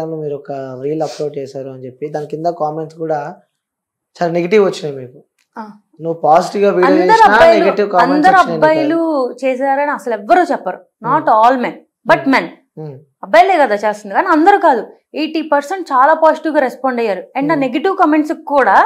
దాన్ని మీరు ఒక రీల్ అప్లోడ్ చేశారు అని చెప్పి దాని కింద కామెంట్స్ కూడా చాలా నెగిటివ్ వచ్చినాయి మీకు నువ్వు పాజిటివ్ గా నెగిటివ్ అందరు అబ్బాయిలు చేశారని అసలు ఎవ్వరూ చెప్పరు not all men but men అబ్బాయిలే కదా చేస్తుంది కానీ అందరూ కాదు ఎయిటీ పర్సెంట్ చాలా పాజిటివ్ గా రెస్పాండ్ అయ్యారు అండ్ ఆ నెగిటివ్ కమెంట్స్ కూడా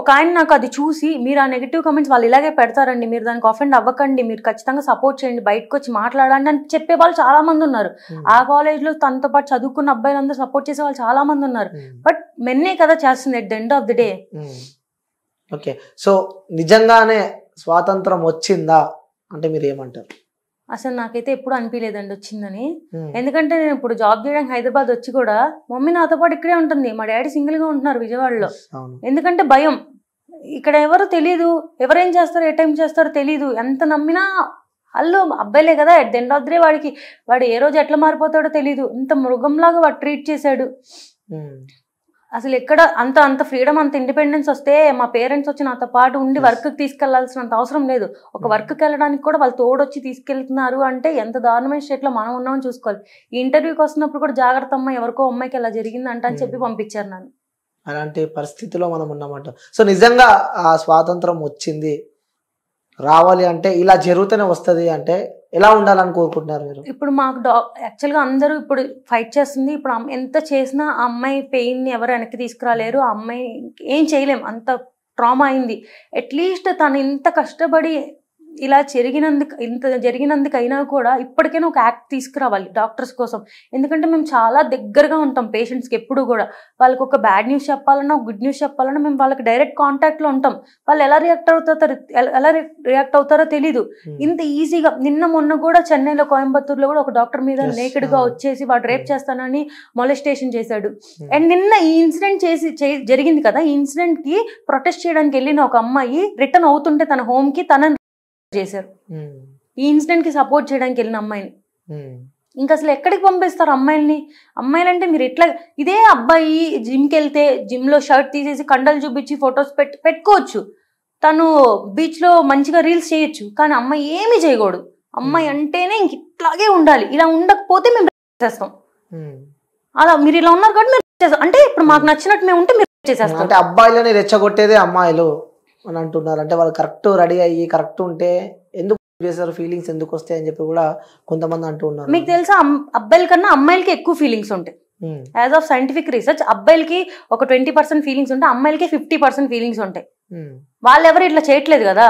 ఒక ఆయన నాకు అది చూసి మీరు ఆ నెగిటివ్ కమెంట్స్ వాళ్ళు ఇలాగే పెడతారండి మీరు దానికి అఫెండ్ అవ్వకండి మీరు ఖచ్చితంగా సపోర్ట్ చేయండి బయటకు వచ్చి మాట్లాడండి అని చెప్పే వాళ్ళు చాలా మంది ఉన్నారు hmm. ఆ కాలేజ్లో తనతో పాటు చదువుకున్న అబ్బాయిలందరూ సపోర్ట్ చేసే వాళ్ళు చాలా మంది ఉన్నారు బట్ hmm. మెన్నే కదా చేస్తుంది at the end of the day okay so నిజంగానే స్వాతంత్రం వచ్చిందా అంటే మీరు ఏమంటారు అసలు నాకైతే ఎప్పుడు అనిపించలేదండి వచ్చిందని ఎందుకంటే నేను ఇప్పుడు జాబ్ చేయడానికి హైదరాబాద్ వచ్చి కూడా మమ్మీ నాతో పాటు ఇక్కడే ఉంటుంది మా డాడీ సింగిల్ గా ఉంటున్నారు విజయవాడలో ఎందుకంటే భయం ఇక్కడ ఎవరు తెలియదు ఎవరేం చేస్తారు ఏ టైం చేస్తారో తెలియదు ఎంత నమ్మినా అల్లు అబ్బాయిలే కదా ఎట్ ఆఫ్ వాడికి వాడు ఏ రోజు ఎట్లా మారిపోతాడో తెలియదు ఇంత మృగంలాగా వాడు ట్రీట్ చేశాడు అసలు ఎక్కడ అంత అంత ఫ్రీడమ్ అంత ఇండిపెండెన్స్ వస్తే మా పేరెంట్స్ వచ్చి నాతో పాటు ఉండి వర్క్కి తీసుకెళ్లాల్సినంత అవసరం లేదు ఒక వర్క్కి hmm. వెళ్ళడానికి కూడా వాళ్ళు తోడొచ్చి తీసుకెళ్తున్నారు అంటే ఎంత దారుణమైన స్టేట్లో మనం ఉన్నామని చూసుకోవాలి ఇంటర్వ్యూకి వస్తున్నప్పుడు కూడా జాగ్రత్త అమ్మాయి ఎవరికో అమ్మాయికి ఎలా జరిగింది అంట అని hmm. చెప్పి పంపించారు నన్ను అలాంటి పరిస్థితిలో మనం ఉన్నామంట సో నిజంగా ఆ స్వాతంత్రం వచ్చింది రావాలి అంటే ఇలా జరుగుతూనే వస్తుంది అంటే ఎలా ఉండాలని కోరుకుంటున్నారు మీరు ఇప్పుడు మాకు డా యాక్చువల్గా అందరూ ఇప్పుడు ఫైట్ చేస్తుంది ఇప్పుడు ఎంత చేసినా ఆ అమ్మాయి పెయిన్ని ఎవరు వెనక్కి తీసుకురాలేరు ఆ అమ్మాయి ఏం చేయలేం అంత ట్రామా అయింది అట్లీస్ట్ తను ఇంత కష్టపడి ఇలా జరిగినందుకు ఇంత జరిగినందుకైనా కూడా ఇప్పటికైనా ఒక యాక్ట్ తీసుకురావాలి డాక్టర్స్ కోసం ఎందుకంటే మేము చాలా దగ్గరగా ఉంటాం పేషెంట్స్కి ఎప్పుడు కూడా వాళ్ళకి ఒక బ్యాడ్ న్యూస్ చెప్పాలన్నా గుడ్ న్యూస్ చెప్పాలన్నా మేము వాళ్ళకి డైరెక్ట్ కాంటాక్ట్లో ఉంటాం వాళ్ళు ఎలా రియాక్ట్ అవుతారో ఎలా రియాక్ట్ అవుతారో తెలీదు ఇంత ఈజీగా నిన్న మొన్న కూడా చెన్నైలో కోయంబత్తూర్లో కూడా ఒక డాక్టర్ మీద నేకెడ్గా వచ్చేసి వాడు రేప్ చేస్తానని మొలెస్టేషన్ చేశాడు అండ్ నిన్న ఈ ఇన్సిడెంట్ చేసి జరిగింది కదా ఈ ఇన్సిడెంట్కి ప్రొటెస్ట్ చేయడానికి వెళ్ళిన ఒక అమ్మాయి రిటర్న్ అవుతుంటే తన హోమ్కి తన చేశారు ఈ ఇన్సిడెంట్ కి సపోర్ట్ చేయడానికి వెళ్ళిన అమ్మాయిని ఇంకా అసలు ఎక్కడికి పంపిస్తారు అమ్మాయిల్ని అమ్మాయిలంటే మీరు ఎట్లా ఇదే అబ్బాయి జిమ్కి వెళ్తే జిమ్లో షర్ట్ తీసేసి కండలు చూపించి ఫొటోస్ పెట్టి పెట్టుకోవచ్చు తను బీచ్లో మంచిగా రీల్స్ చేయొచ్చు కానీ అమ్మాయి ఏమి చేయకూడదు అమ్మాయి అంటేనే ఇంక ఇట్లాగే ఉండాలి ఇలా ఉండకపోతే మేము చేస్తాం అలా మీరు ఇలా ఉన్నారు కాబట్టి మేము అంటే ఇప్పుడు మాకు నచ్చినట్టు మేము ఉంటే మీరు చేసేస్తాం అంటే అబ్బాయిలని రెచ్చగొట్టేదే అమ్మాయిలు అని అంటున్నారు అంటే వాళ్ళు కరెక్ట్ రెడీ అయ్యి కరెక్ట్ ఉంటే ఎందుకు చేశారు ఫీలింగ్స్ ఎందుకు వస్తాయి అని చెప్పి కూడా కొంతమంది అంటూ ఉన్నారు మీకు తెలుసా అబ్బాయిల కన్నా అమ్మాయిలకి ఎక్కువ ఫీలింగ్స్ ఉంటాయి యాజ్ ఆఫ్ సైంటిఫిక్ రీసెర్చ్ అబ్బాయిలకి ఒక ట్వంటీ పర్సెంట్ ఫీలింగ్స్ ఉంటాయి అమ్మాయిలకి ఫిఫ్టీ పర్సెంట్ ఫీలింగ్స్ ఉంటాయి వాళ్ళు ఎవరు ఇట్లా చేయట్లేదు కదా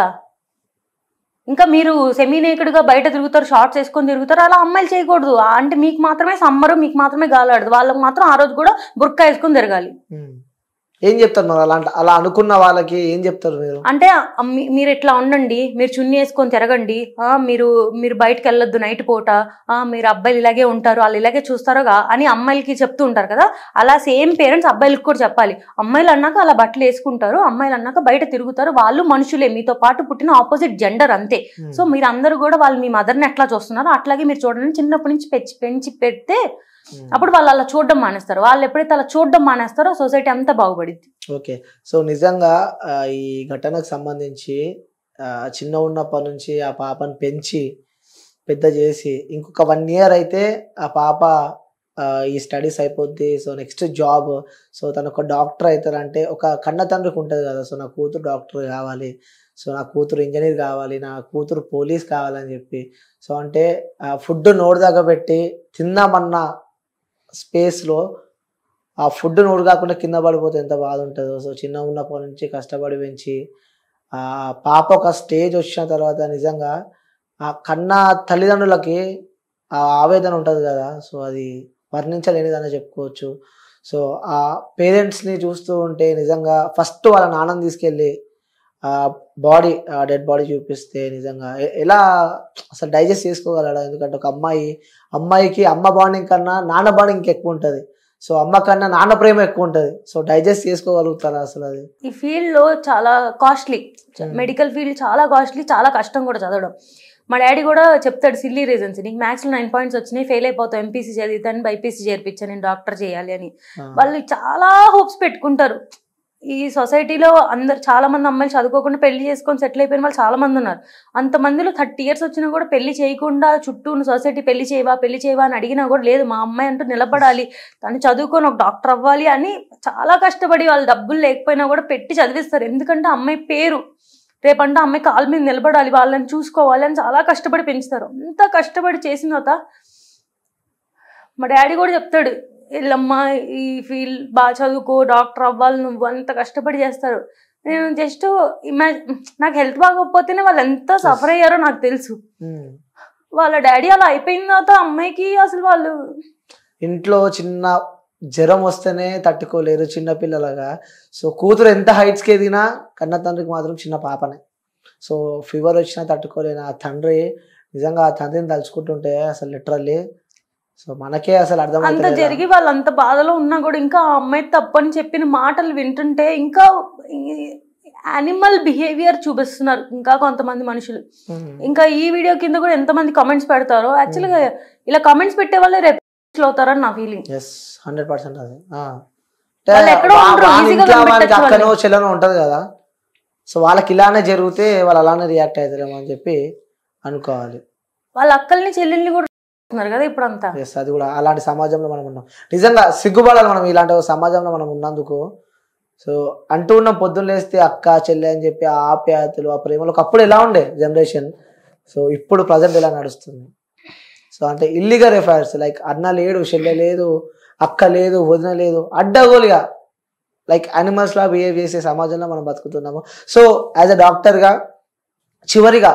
ఇంకా మీరు సెమీనేకుడుగా బయట తిరుగుతారు షార్ట్స్ వేసుకొని తిరుగుతారు అలా అమ్మాయిలు చేయకూడదు అంటే మీకు మాత్రమే సమ్మరు మీకు మాత్రమే గాలాడదు వాళ్ళకి మాత్రం ఆ రోజు కూడా బుర్కా వేసుకొని తిరగాలి ఏం చెప్తారు మరి అలాంటి అలా అనుకున్న వాళ్ళకి ఏం చెప్తారు మీరు అంటే మీరు ఇట్లా ఉండండి మీరు చున్నీ వేసుకొని తిరగండి మీరు మీరు బయటకు వెళ్ళొద్దు నైట్ పూట మీరు అబ్బాయిలు ఇలాగే ఉంటారు వాళ్ళు ఇలాగే చూస్తారుగా అని అమ్మాయిలకి చెప్తూ ఉంటారు కదా అలా సేమ్ పేరెంట్స్ అబ్బాయిలకు కూడా చెప్పాలి అమ్మాయిలు అన్నాక అలా బట్టలు వేసుకుంటారు అమ్మాయిలు అన్నాక బయట తిరుగుతారు వాళ్ళు మనుషులే మీతో పాటు పుట్టిన ఆపోజిట్ జెండర్ అంతే hmm. సో మీరు అందరూ కూడా వాళ్ళు మీ మదర్ని ఎట్లా చూస్తున్నారు అట్లాగే మీరు చూడండి చిన్నప్పటి నుంచి పెంచి పెంచి పెడితే Hmm. అప్పుడు వాళ్ళు అలా చూడడం మానేస్తారు వాళ్ళు ఎప్పుడైతే అలా చూడడం మానేస్తారో సొసైటీ అంతా బాగుపడింది ఓకే సో నిజంగా ఈ ఘటనకు సంబంధించి చిన్న ఉన్నప్పటి నుంచి ఆ పాపను పెంచి పెద్ద చేసి ఇంకొక వన్ ఇయర్ అయితే ఆ పాప ఈ స్టడీస్ అయిపోద్ది సో నెక్స్ట్ జాబ్ సో తను ఒక డాక్టర్ అవుతారంటే ఒక కన్న తండ్రికి ఉంటుంది కదా సో నా కూతురు డాక్టర్ కావాలి సో నా కూతురు ఇంజనీర్ కావాలి నా కూతురు పోలీస్ కావాలని చెప్పి సో అంటే ఫుడ్ నోరు దగ్గర పెట్టి తిందామన్నా స్పేస్లో ఆ ఫుడ్ నోడు కాకుండా కింద పడిపోతే ఎంత బాధ ఉంటుందో సో చిన్న ఉన్నప్పటి నుంచి కష్టపడి పెంచి ఆ పాప ఒక స్టేజ్ వచ్చిన తర్వాత నిజంగా ఆ కన్న తల్లిదండ్రులకి ఆ ఆవేదన ఉంటుంది కదా సో అది వర్ణించలేనిదని చెప్పుకోవచ్చు సో ఆ పేరెంట్స్ని చూస్తూ ఉంటే నిజంగా ఫస్ట్ వాళ్ళ నాన్నని తీసుకెళ్ళి బాడీ ఆ డెడ్ బాడీ చూపిస్తే నిజంగా ఎలా అసలు డైజెస్ట్ చేసుకోగలడా ఎందుకంటే ఒక అమ్మాయి అమ్మాయికి అమ్మ బాండింగ్ కన్నా నాన్న బాండింగ్ ఎక్కువ ఉంటుంది సో అమ్మ కన్నా నాన్న ప్రేమ ఎక్కువ ఉంటుంది సో డైజెస్ట్ చేసుకోగలుగుతారా అసలు అది ఈ ఫీల్డ్ లో చాలా కాస్ట్లీ మెడికల్ ఫీల్డ్ చాలా కాస్ట్లీ చాలా కష్టం కూడా చదవడం మా డాడీ కూడా చెప్తాడు సిల్లీ రీజన్స్ నీకు లో నైన్ పాయింట్స్ వచ్చినాయి ఫెయిల్ అయిపోతావు ఎంపీసీ చదివితే బైపీసీ చేర్పించా నేను డాక్టర్ చేయాలి అని వాళ్ళు చాలా హోప్స్ పెట్టుకుంటారు ఈ సొసైటీలో అందరు చాలా మంది అమ్మాయిలు చదువుకోకుండా పెళ్లి చేసుకొని సెటిల్ అయిపోయిన వాళ్ళు చాలా మంది ఉన్నారు అంతమందిలో థర్టీ ఇయర్స్ వచ్చినా కూడా పెళ్లి చేయకుండా చుట్టూ ఉన్న సొసైటీ పెళ్లి చేయవా పెళ్లి చేయవా అని అడిగినా కూడా లేదు మా అమ్మాయి అంటూ నిలబడాలి తను చదువుకొని ఒక డాక్టర్ అవ్వాలి అని చాలా కష్టపడి వాళ్ళు డబ్బులు లేకపోయినా కూడా పెట్టి చదివిస్తారు ఎందుకంటే అమ్మాయి పేరు రేపంటే అమ్మాయి కాళ్ళ మీద నిలబడాలి వాళ్ళని చూసుకోవాలి అని చాలా కష్టపడి పెంచుతారు అంత కష్టపడి చేసిన తర్వాత మా డాడీ కూడా చెప్తాడు వెళ్ళమ్మ ఈ ఫీల్డ్ బాగా చదువుకో డాక్టర్ అవ్వాలి నువ్వు అంత కష్టపడి చేస్తారు నేను జస్ట్ ఇమాజ్ నాకు హెల్త్ బాగోకపోతేనే వాళ్ళు ఎంత సఫర్ అయ్యారో నాకు తెలుసు hmm. వాళ్ళ డాడీ అలా అయిపోయిన తర్వాత అమ్మాయికి అసలు వాళ్ళు ఇంట్లో చిన్న జ్వరం వస్తేనే తట్టుకోలేరు చిన్న సో కూతురు ఎంత హైట్స్కి ఎదిగినా కన్న తండ్రికి మాత్రం చిన్న పాపనే సో ఫీవర్ వచ్చినా తట్టుకోలేని ఆ తండ్రి నిజంగా ఆ తండ్రిని తలుచుకుంటుంటే అసలు లిటరల్లీ సో మనకే అసలు అర్థం అంత జరిగి వాళ్ళు అంత బాధలో ఉన్నా కూడా ఇంకా ఆ అమ్మాయి తప్పని చెప్పిన మాటలు వింటుంటే ఇంకా యానిమల్ బిహేవియర్ చూపిస్తున్నారు ఇంకా కొంతమంది మనుషులు ఇంకా ఈ వీడియో కింద కూడా ఎంతమంది కామెంట్స్ పెడతారో యాక్చువల్గా ఇలా కామెంట్స్ పెట్టే వాళ్ళే రెప్లో అవుతారని నా ఫీలింగ్ హండ్రెడ్ పర్సెంట్ చెల్లనో ఉంటది కదా సో వాళ్ళకి ఇలానే జరిగితే వాళ్ళు అలానే రియాక్ట్ అవుతారేమో అని చెప్పి అనుకోవాలి వాళ్ళ అక్కల్ని చెల్లెల్ని కూడా చేస్తున్నారు కదా ఇప్పుడు అంతా అది కూడా అలాంటి సమాజంలో మనం ఉన్నాం నిజంగా సిగ్గుపడాలి మనం ఇలాంటి సమాజంలో మనం ఉన్నందుకు సో అంటూ ఉన్న పొద్దున్న లేస్తే అక్క చెల్లె అని చెప్పి ఆ ఆప్యాయతలు ఆ ప్రేమలు అప్పుడు ఎలా ఉండే జనరేషన్ సో ఇప్పుడు ప్రజెంట్ ఎలా నడుస్తుంది సో అంటే ఇల్లీగల్ ఎఫైర్స్ లైక్ అన్న లేడు చెల్లె లేదు అక్క లేదు వదిన లేదు అడ్డగోలుగా లైక్ యానిమల్స్ లా బిహేవ్ చేసే సమాజంలో మనం బతుకుతున్నాము సో యాజ్ అ డాక్టర్గా చివరిగా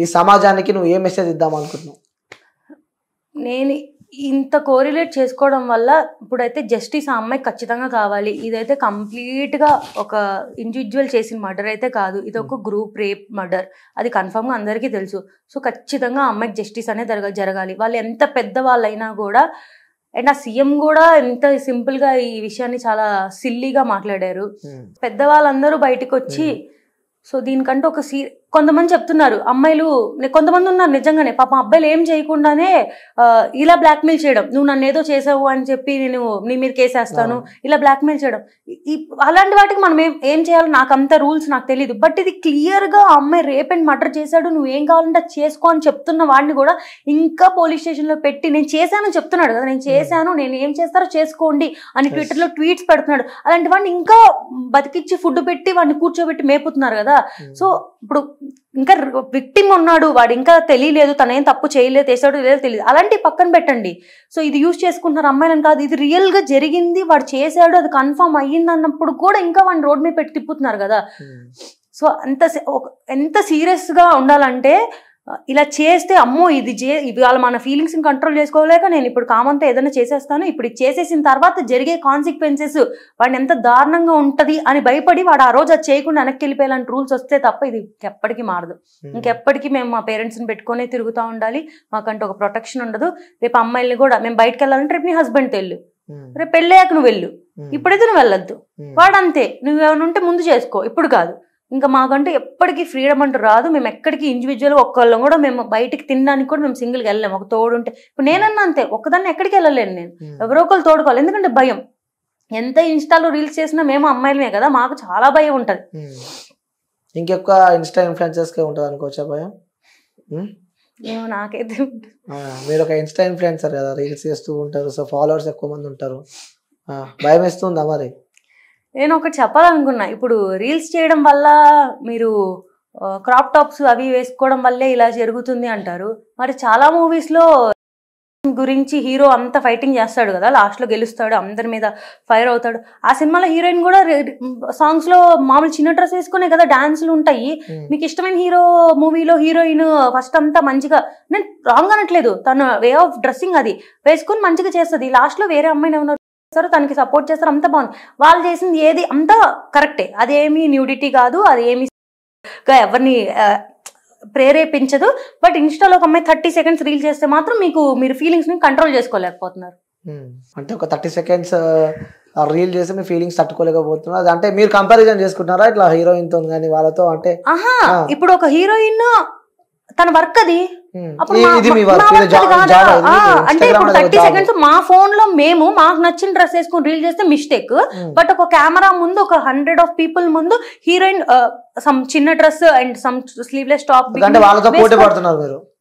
ఈ సమాజానికి నువ్వు ఏ మెసేజ్ ఇద్దాం అనుకుంటున్నావు నేను ఇంత కోరిలేట్ చేసుకోవడం వల్ల ఇప్పుడైతే జస్టిస్ ఆ అమ్మాయి ఖచ్చితంగా కావాలి ఇదైతే కంప్లీట్గా ఒక ఇండివిజువల్ చేసిన మర్డర్ అయితే కాదు ఇది ఒక గ్రూప్ రేప్ మర్డర్ అది కన్ఫామ్గా అందరికీ తెలుసు సో ఖచ్చితంగా ఆ అమ్మాయికి జస్టిస్ అనేది జరగాలి వాళ్ళు ఎంత పెద్ద వాళ్ళైనా కూడా అండ్ ఆ సీఎం కూడా ఎంత సింపుల్గా ఈ విషయాన్ని చాలా సిల్లీగా మాట్లాడారు hmm. పెద్దవాళ్ళందరూ బయటకు వచ్చి hmm. సో దీనికంటే ఒక సీ కొంతమంది చెప్తున్నారు అమ్మాయిలు కొంతమంది ఉన్నారు నిజంగానే పాపం అబ్బాయిలు ఏం చేయకుండానే ఇలా బ్లాక్మెయిల్ చేయడం నువ్వు నన్ను ఏదో చేసావు అని చెప్పి నేను నీ మీద కేసేస్తాను ఇలా బ్లాక్మెయిల్ చేయడం అలాంటి వాటికి మనం ఏం ఏం చేయాలో నాకు అంత రూల్స్ నాకు తెలియదు బట్ ఇది క్లియర్గా అమ్మాయి రేప్ అండ్ మర్డర్ చేశాడు నువ్వు ఏం కావాలంటే చేసుకో అని చెప్తున్న వాడిని కూడా ఇంకా పోలీస్ స్టేషన్లో పెట్టి నేను చేశాను చెప్తున్నాడు కదా నేను చేశాను hmm. నేను ఏం చేస్తారో చేసుకోండి అని ట్విట్టర్లో ట్వీట్స్ పెడుతున్నాడు అలాంటి వాడిని ఇంకా బతికిచ్చి ఫుడ్ పెట్టి వాడిని కూర్చోబెట్టి మేపుతున్నారు కదా సో hmm. ఇప్పుడు ఇంకా విక్టిమ్ ఉన్నాడు వాడు ఇంకా తెలియలేదు తనేం తప్పు చేయలేదు చేసాడు లేదు తెలియదు అలాంటి పక్కన పెట్టండి సో ఇది యూజ్ చేసుకుంటున్నారు అమ్మాయిలను కాదు ఇది రియల్గా జరిగింది వాడు చేశాడు అది కన్ఫర్మ్ అయ్యింది అన్నప్పుడు కూడా ఇంకా వాడిని రోడ్ మీద పెట్టి తిప్పుతున్నారు కదా సో అంత ఎంత సీరియస్గా ఉండాలంటే ఇలా చేస్తే అమ్మో ఇది చే ఇవాళ మన ఫీలింగ్స్ని కంట్రోల్ చేసుకోలేక నేను ఇప్పుడు కామంతా ఏదైనా చేసేస్తాను ఇప్పుడు చేసేసిన తర్వాత జరిగే కాన్సిక్వెన్సెస్ వాడిని ఎంత దారుణంగా ఉంటుంది అని భయపడి వాడు ఆ రోజు అది చేయకుండా వెనక్కి వెళ్ళిపోయేలాంటి రూల్స్ వస్తే తప్ప ఇది ఎప్పటికీ మారదు ఇంకెప్పటికీ మేము మా పేరెంట్స్ని పెట్టుకొని తిరుగుతూ ఉండాలి మాకంటే ఒక ప్రొటెక్షన్ ఉండదు రేపు అమ్మాయిల్ని కూడా మేము బయటకు వెళ్ళాలంటే రేపు నీ హస్బెండ్తో వెళ్ళు రేపు పెళ్ళయ్యాక నువ్వు వెళ్ళు ఇప్పుడైతే నువ్వు వెళ్ళొద్దు వాడు అంతే ఏమైనా ఉంటే ముందు చేసుకో ఇప్పుడు కాదు ఇంకా మాకంటూ ఎప్పటికీ ఫ్రీడమ్ అంటూ రాదు మేము ఎక్కడికి ఇండివిజువల్గా ఒక్కళ్ళం కూడా మేము బయటికి తినడానికి కూడా మేము సింగిల్గా వెళ్ళలేము ఒక తోడు ఉంటే ఇప్పుడు నేనన్నా అంతే ఒకదాన్ని ఎక్కడికి వెళ్ళలేను నేను ఎవరో ఒకళ్ళు తోడుకోవాలి ఎందుకంటే భయం ఎంత ఇన్స్టాలో రీల్స్ చేసినా మేము అమ్మాయిలమే కదా మాకు చాలా భయం ఉంటుంది ఇంకెక్కువ ఇన్స్టా ఇన్ఫ్లుయెన్సర్స్కే ఉంటుంది అనుకోవచ్చా భయం ఏమో నాకైతే మీరు ఒక ఇన్స్టా ఇన్ఫ్లుయెన్సర్ కదా రీల్స్ చేస్తూ ఉంటారు సో ఫాలోవర్స్ ఎక్కువ మంది ఉంటారు భయం వేస్తుందా మరి నేను ఒకటి చెప్పాలనుకున్నా ఇప్పుడు రీల్స్ చేయడం వల్ల మీరు క్రాప్ టాప్స్ అవి వేసుకోవడం వల్లే ఇలా జరుగుతుంది అంటారు మరి చాలా మూవీస్లో గురించి హీరో అంత ఫైటింగ్ చేస్తాడు కదా లాస్ట్లో గెలుస్తాడు అందరి మీద ఫైర్ అవుతాడు ఆ సినిమాలో హీరోయిన్ కూడా సాంగ్స్లో మామూలు చిన్న డ్రెస్ వేసుకునే కదా డాన్స్లు ఉంటాయి మీకు ఇష్టమైన హీరో మూవీలో హీరోయిన్ ఫస్ట్ అంతా మంచిగా నేను రాంగ్ అనట్లేదు తన వే ఆఫ్ డ్రెస్సింగ్ అది వేసుకుని మంచిగా చేస్తుంది లాస్ట్లో వేరే అమ్మాయిని ఏమన్నారు చేస్తారు తనకి సపోర్ట్ చేస్తారు అంత బాగుంది వాళ్ళు చేసింది ఏది అంతా కరెక్టే అదేమి న్యూడిటీ కాదు అదేమి ఎవరిని ప్రేరేపించదు బట్ ఇన్స్టాలో ఒక అమ్మాయి థర్టీ సెకండ్స్ రీల్ చేస్తే మాత్రం మీకు మీరు ఫీలింగ్స్ ని కంట్రోల్ చేసుకోలేకపోతున్నారు అంటే ఒక థర్టీ సెకండ్స్ రీల్ చేసి మీ ఫీలింగ్స్ తట్టుకోలేకపోతున్నారు అంటే మీరు కంపారిజన్ చేసుకుంటున్నారా ఇట్లా హీరోయిన్ తో కానీ వాళ్ళతో అంటే ఇప్పుడు ఒక హీరోయిన్ తన వర్క్ అది అంటే ఇప్పుడు థర్టీ సెకండ్స్ మా ఫోన్ లో మేము మాకు నచ్చిన డ్రెస్ వేసుకుని రీల్ చేస్తే మిస్టేక్ బట్ ఒక కెమెరా ముందు ఒక హండ్రెడ్ ఆఫ్ పీపుల్ ముందు హీరోయిన్ సమ్ చిన్న dress and some sleeveless top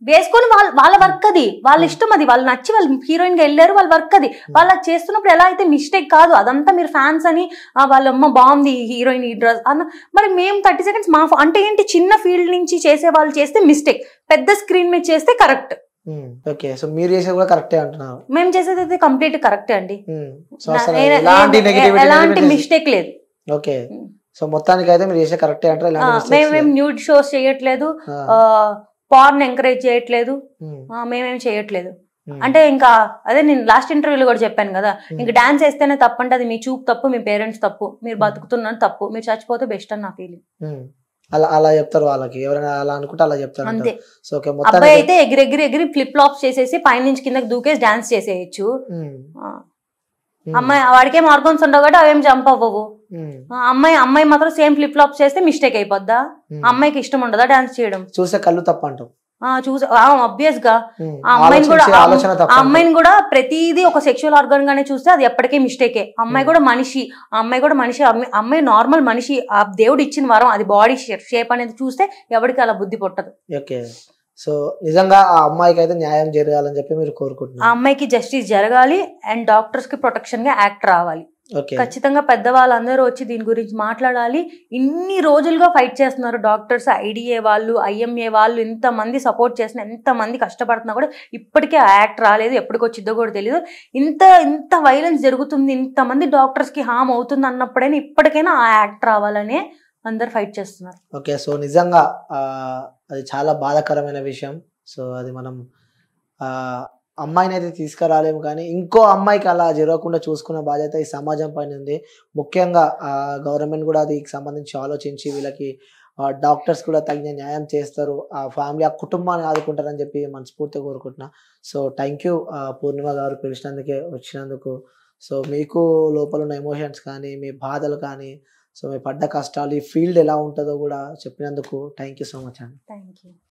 వేసుకొని వాళ్ళ వాళ్ళ వర్క్ అది వాళ్ళ ఇష్టం అది వాళ్ళు నచ్చి వాళ్ళు హీరోయిన్ గా వెళ్ళారు వాళ్ళ వర్క్ అది వాళ్ళు చేస్తున్నప్పుడు ఎలా అయితే మిస్టేక్ కాదు అదంతా మీరు ఫ్యాన్స్ అని వాళ్ళమ్మ బాగుంది హీరోయిన్ ఈ డ్రెస్ అన్న మరి మేము థర్టీ సెకండ్స్ మా అంటే ఏంటి చిన్న ఫీల్డ్ నుంచి చేసే వాళ్ళు చేస్తే మిస్టేక్ పెద్ద స్క్రీన్ మీద చేస్తే కరెక్ట్ ఓకే సో మీరు కూడా మేము చేసేది కంప్లీట్ కరెక్టే అండి ఎలాంటి మిస్టేక్ లేదు సో మొత్తానికి అయితే మీరు చేసే కరెక్టే అంటారు మేమేం న్యూడ్ షోస్ చేయట్లేదు పార్న్ ఎంకరేజ్ చేయట్లేదు మేమేం చేయట్లేదు అంటే ఇంకా అదే నేను లాస్ట్ ఇంటర్వ్యూలో కూడా చెప్పాను కదా ఇంకా డాన్స్ వేస్తేనే తప్పు అంటే అది మీ చూపు తప్పు మీ పేరెంట్స్ తప్పు మీరు బతుకుతున్నాను తప్పు మీరు చచ్చిపోతే బెస్ట్ అని నా ఫీలింగ్ అలా అలా చెప్తారు వాళ్ళకి ఎవరైనా అలా అనుకుంటే అలా చెప్తారు సో ఓకే మొత్తం అయితే ఎగిరి ఎగిరి ఎగిరి ఫ్లిప్ ఫ్లాప్స్ చేసేసి పైనుంచి కిందకి దూకేసి డాన్స్ చేసేయచ్చు అమ్మాయి వాడికే మార్గన్స్ ఉండవు కాబట్టి అవేం జంప్ అవ్వవు అమ్మాయి అమ్మాయి మాత్రం సేమ్ ఫ్లిప్ ఫ్లాప్ చేస్తే మిస్టేక్ అయిపోద్దా అమ్మాయికి ఇష్టం ఉండదా డాన్స్ చేయడం చూసే కళ్ళు తప్ప అంటాం చూసాం ఆబ్వియస్ గా ఆ అమ్మాయిని కూడా అమ్మాయిని కూడా ప్రతిదీ ఒక సెక్షువల్ ఆర్గాన్ గానే చూస్తే అది ఎప్పటికీ మిస్టేకే అమ్మాయి కూడా మనిషి ఆ అమ్మాయి కూడా మనిషి అమ్మాయి నార్మల్ మనిషి ఆ దేవుడు ఇచ్చిన వరం అది బాడీ షేప్ అనేది చూస్తే ఎవరికి అలా బుద్ధి పుట్టదు ఓకే సో నిజంగా ఆ అమ్మాయికి అయితే న్యాయం జరగాలని చెప్పి మీరు కోరుకుంటున్నారు ఆ అమ్మాయికి జస్టిస్ జరగాలి అండ్ డాక్టర్స్ కి ప్రొటెక్షన్ గా యాక్ట్ రావాలి ఖచ్చితంగా పెద్దవాళ్ళందరూ వచ్చి దీని గురించి మాట్లాడాలి ఇన్ని రోజులుగా ఫైట్ చేస్తున్నారు డాక్టర్స్ ఐడిఏ వాళ్ళు ఐఎంఏ వాళ్ళు ఇంతమంది సపోర్ట్ చేసిన ఎంతమంది కష్టపడుతున్నా కూడా ఇప్పటికే ఆ యాక్ట్ రాలేదు వచ్చిద్దో కూడా తెలియదు ఇంత ఇంత వైలెన్స్ జరుగుతుంది ఇంతమంది డాక్టర్స్కి హామ్ అవుతుంది అన్నప్పుడైనా ఇప్పటికైనా ఆ యాక్ట్ రావాలనే అందరు ఫైట్ చేస్తున్నారు ఓకే సో నిజంగా అది చాలా బాధాకరమైన విషయం సో అది మనం అమ్మాయిని అయితే తీసుకురాలేము కానీ ఇంకో అమ్మాయికి అలా జరగకుండా చూసుకున్న బాధ్యత ఈ సమాజం పైన ఉంది ముఖ్యంగా గవర్నమెంట్ కూడా దీనికి సంబంధించి ఆలోచించి వీళ్ళకి డాక్టర్స్ కూడా తగిన న్యాయం చేస్తారు ఆ ఫ్యామిలీ ఆ కుటుంబాన్ని ఆదుకుంటారని చెప్పి మనస్ఫూర్తిగా కోరుకుంటున్నా సో థ్యాంక్ యూ పూర్ణిమ గారు పిలిచినందుకే వచ్చినందుకు సో మీకు లోపల ఉన్న ఎమోషన్స్ కానీ మీ బాధలు కానీ సో మీ పడ్డ కష్టాలు ఈ ఫీల్డ్ ఎలా ఉంటుందో కూడా చెప్పినందుకు థ్యాంక్ యూ సో మచ్ అండి థ్యాంక్ యూ